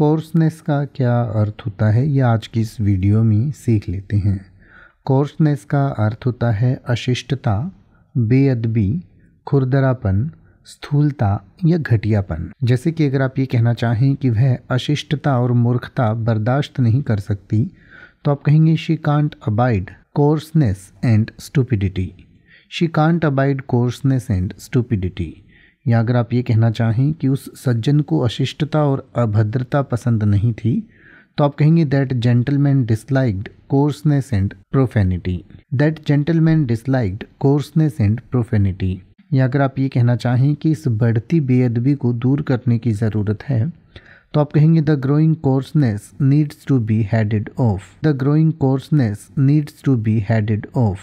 कोर्सनेस का क्या अर्थ होता है ये आज की इस वीडियो में सीख लेते हैं कोर्सनेस का अर्थ होता है अशिष्टता बेअदबी खुरदरापन स्थूलता या घटियापन जैसे कि अगर आप ये कहना चाहें कि वह अशिष्टता और मूर्खता बर्दाश्त नहीं कर सकती तो आप कहेंगे she can't abide coarseness and stupidity she can't abide coarseness and stupidity या अगर आप ये कहना चाहें कि उस सज्जन को अशिष्टता और अभद्रता पसंद नहीं थी तो आप कहेंगे that gentleman disliked coarseness and profanity that gentleman disliked coarseness and profanity या अगर आप ये कहना चाहें कि इस बढ़ती बेअदबी को दूर करने की ज़रूरत है तो आप कहेंगे the growing coarseness needs to be headed off the growing coarseness needs to be headed of